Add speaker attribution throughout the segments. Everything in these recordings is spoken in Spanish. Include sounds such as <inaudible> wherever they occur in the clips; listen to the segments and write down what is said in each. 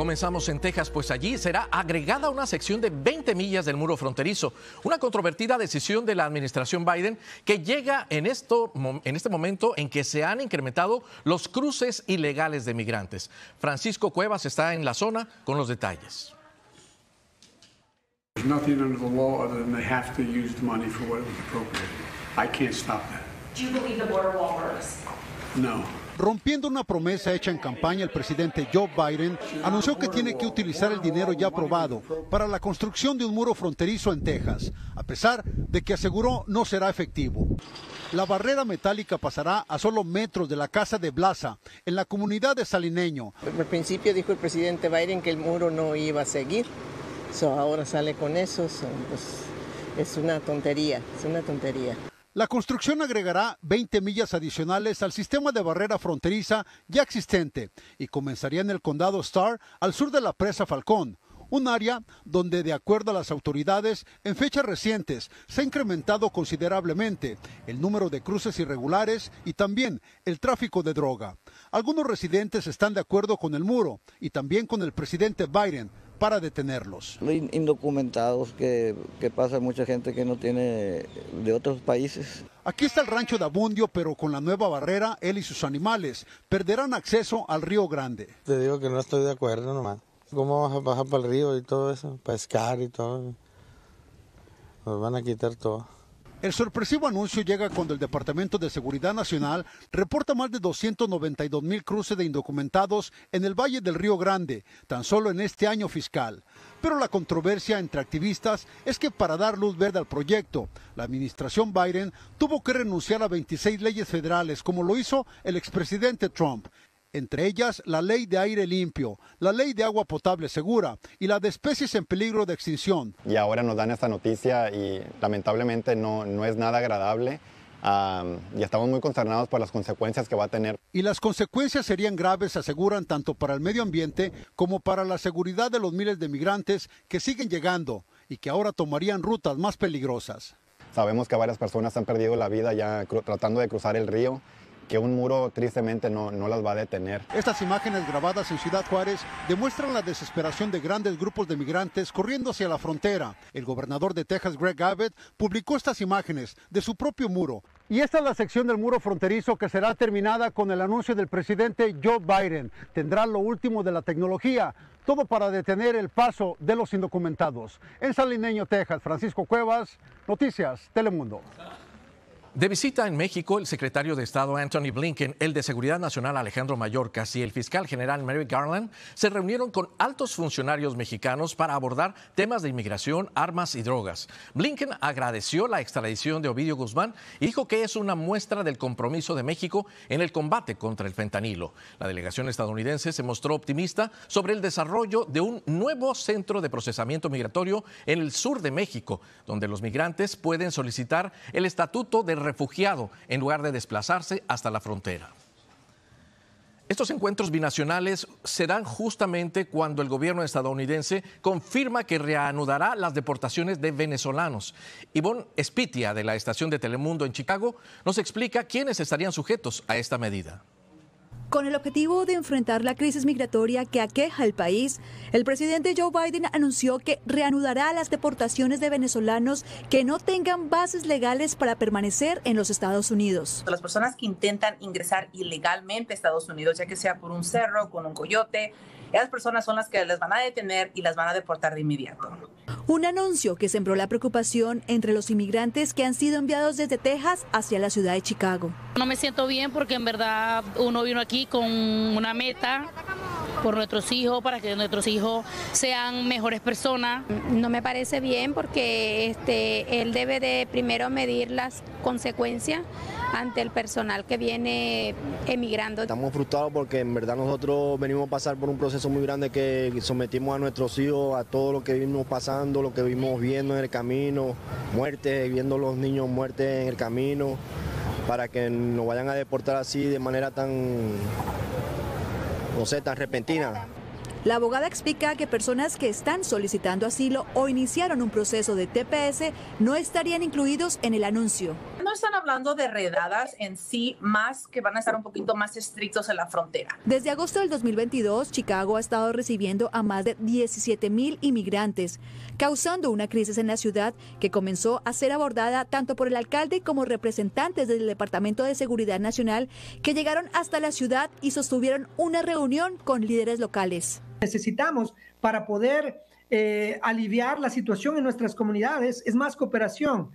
Speaker 1: Comenzamos en Texas, pues allí será agregada una sección de 20 millas del muro fronterizo, una controvertida decisión de la administración Biden que llega en, esto, en este momento en que se han incrementado los cruces ilegales de migrantes. Francisco Cuevas está en la zona con los detalles.
Speaker 2: No. Rompiendo una promesa hecha en campaña, el presidente Joe Biden anunció que tiene que utilizar el dinero ya aprobado para la construcción de un muro fronterizo en Texas, a pesar de que aseguró no será efectivo. La barrera metálica pasará a solo metros de la casa de Blaza en la comunidad de Salineño. Al principio dijo el presidente
Speaker 1: Biden que el muro no iba a seguir, so ahora sale con eso, pues, es una tontería, es una tontería.
Speaker 2: La construcción agregará 20 millas adicionales al sistema de barrera fronteriza ya existente y comenzaría en el condado Star, al sur de la presa Falcón, un área donde, de acuerdo a las autoridades, en fechas recientes se ha incrementado considerablemente el número de cruces irregulares y también el tráfico de droga. Algunos residentes están de acuerdo con el muro y también con el presidente Biden para detenerlos.
Speaker 1: Indocumentados que, pasa mucha
Speaker 2: gente que no tiene de otros países. Aquí está el rancho de Abundio, pero con la nueva barrera, él y sus animales perderán acceso al río Grande. Te digo que no estoy de acuerdo nomás. ¿Cómo vas a bajar para el río y todo eso? Pescar y todo. Nos van a quitar todo. El sorpresivo anuncio llega cuando el Departamento de Seguridad Nacional reporta más de 292 mil cruces de indocumentados en el Valle del Río Grande, tan solo en este año fiscal. Pero la controversia entre activistas es que para dar luz verde al proyecto, la administración Biden tuvo que renunciar a 26 leyes federales, como lo hizo el expresidente Trump, entre ellas la ley de aire limpio, la ley de agua potable segura y la de especies en peligro de extinción. Y ahora nos dan esta noticia y lamentablemente no, no es nada agradable. y estamos muy concernados por las consecuencias que va a tener. Y las consecuencias serían graves, aseguran, tanto para el medio ambiente como para la seguridad de los miles de migrantes que siguen llegando y que ahora tomarían rutas más peligrosas. Sabemos que varias personas han perdido la vida ya tratando de cruzar el río que un muro tristemente no, no las va a detener. Estas imágenes grabadas en Ciudad Juárez demuestran la desesperación de grandes grupos de migrantes corriendo hacia la frontera. El gobernador de Texas, Greg Abbott, publicó estas imágenes de su propio muro. Y esta es la sección del muro fronterizo que será terminada con el anuncio del presidente Joe Biden. Tendrá lo último de la tecnología, todo para detener el paso de los indocumentados. En Salineño, Texas, Francisco Cuevas, Noticias Telemundo.
Speaker 1: De visita en México, el secretario de Estado Anthony Blinken, el de Seguridad Nacional Alejandro Mayorkas y el fiscal general Mary Garland se reunieron con altos funcionarios mexicanos para abordar temas de inmigración, armas y drogas. Blinken agradeció la extradición de Ovidio Guzmán y dijo que es una muestra del compromiso de México en el combate contra el fentanilo. La delegación estadounidense se mostró optimista sobre el desarrollo de un nuevo centro de procesamiento migratorio en el sur de México, donde los migrantes pueden solicitar el estatuto de refugiado en lugar de desplazarse hasta la frontera. Estos encuentros binacionales se dan justamente cuando el gobierno estadounidense confirma que reanudará las deportaciones de venezolanos. Yvonne Spitia, de la estación de Telemundo en Chicago, nos explica quiénes estarían sujetos a esta medida.
Speaker 3: Con el objetivo de enfrentar la crisis migratoria que aqueja el país, el presidente Joe Biden anunció que reanudará las deportaciones de venezolanos que no tengan bases legales para permanecer en los Estados Unidos. Las personas que intentan ingresar ilegalmente a Estados Unidos, ya que sea por un cerro, con un coyote, esas personas son las que las van a detener y las van a deportar de inmediato. Un anuncio que sembró la preocupación entre los inmigrantes que han sido enviados desde Texas hacia la ciudad de Chicago. No me siento bien porque en verdad uno vino aquí con una meta por nuestros hijos, para que nuestros hijos sean mejores personas. No me parece bien porque este, él debe de primero medir las consecuencias ante el personal que viene emigrando.
Speaker 1: Estamos frustrados porque en verdad nosotros venimos a pasar por un proceso muy grande que sometimos a nuestros hijos a todo lo que vimos pasando, lo que vimos viendo en el camino, muertes, viendo los niños muertes en el camino, para que nos vayan a deportar así de manera tan repentina. La abogada
Speaker 3: explica que personas que están solicitando asilo o iniciaron un proceso de TPS no estarían incluidos en el anuncio no están hablando de redadas en sí, más que van a estar un poquito más estrictos en la frontera. Desde agosto del 2022, Chicago ha estado recibiendo a más de 17 mil inmigrantes, causando una crisis en la ciudad que comenzó a ser abordada tanto por el alcalde como representantes del Departamento de Seguridad Nacional que llegaron hasta la ciudad y sostuvieron una reunión con líderes locales necesitamos
Speaker 1: para poder eh, aliviar la situación en nuestras comunidades es más cooperación,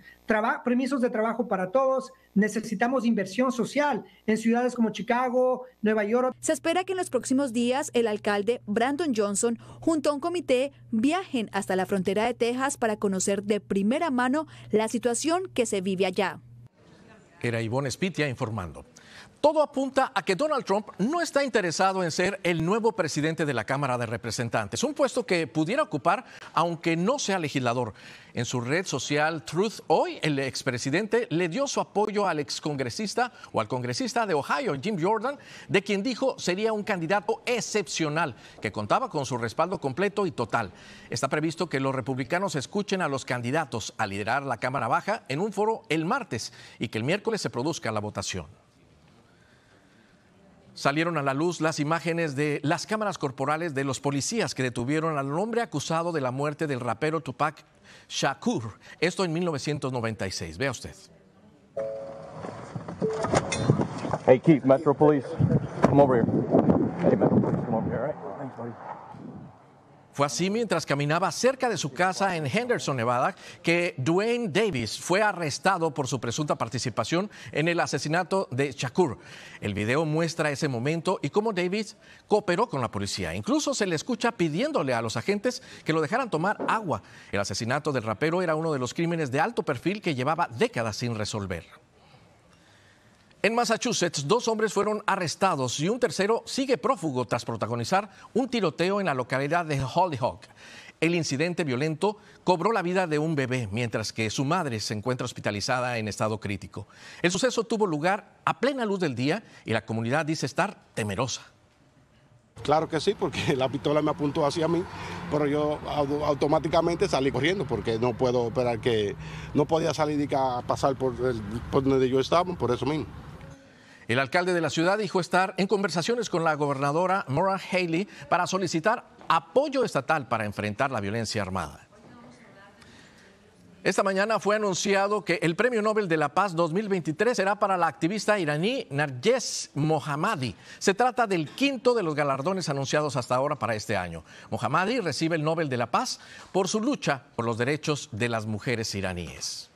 Speaker 1: permisos de trabajo para todos, necesitamos inversión social en
Speaker 3: ciudades como Chicago, Nueva York. Se espera que en los próximos días el alcalde Brandon Johnson junto a un comité viajen hasta la frontera de Texas para conocer de primera mano la situación que se vive allá.
Speaker 1: Era Ivonne Spitia informando. Todo apunta a que Donald Trump no está interesado en ser el nuevo presidente de la Cámara de Representantes, un puesto que pudiera ocupar aunque no sea legislador. En su red social Truth Hoy, el expresidente le dio su apoyo al excongresista o al congresista de Ohio, Jim Jordan, de quien dijo sería un candidato excepcional, que contaba con su respaldo completo y total. Está previsto que los republicanos escuchen a los candidatos a liderar la Cámara Baja en un foro el martes y que el miércoles se produzca la votación. Salieron a la luz las imágenes de las cámaras corporales de los policías que detuvieron al hombre acusado de la muerte del rapero Tupac Shakur. Esto en 1996. Vea usted. Hey, Keith, Metro Police, come over here. Hey, come over here, Thanks, fue así mientras caminaba cerca de su casa en Henderson, Nevada, que Dwayne Davis fue arrestado por su presunta participación en el asesinato de Shakur. El video muestra ese momento y cómo Davis cooperó con la policía. Incluso se le escucha pidiéndole a los agentes que lo dejaran tomar agua. El asesinato del rapero era uno de los crímenes de alto perfil que llevaba décadas sin resolver. En Massachusetts, dos hombres fueron arrestados y un tercero sigue prófugo tras protagonizar un tiroteo en la localidad de Hollyhock. El incidente violento cobró la vida de un bebé, mientras que su madre se encuentra hospitalizada en estado crítico. El suceso tuvo lugar a plena luz del día y la comunidad dice estar temerosa.
Speaker 2: Claro que sí, porque <laughs> la pistola me apuntó hacia mí, pero yo automáticamente salí corriendo porque no puedo esperar que no podía salir y pasar por donde yo estaba, por eso mismo.
Speaker 1: El alcalde de la ciudad dijo estar en conversaciones con la gobernadora Maura Haley para solicitar apoyo estatal para enfrentar la violencia armada. Esta mañana fue anunciado que el Premio Nobel de la Paz 2023 será para la activista iraní Narges Mohammadi. Se trata del quinto de los galardones anunciados hasta ahora para este año. Mohammadi recibe el Nobel de la Paz por su lucha por los derechos de las mujeres iraníes.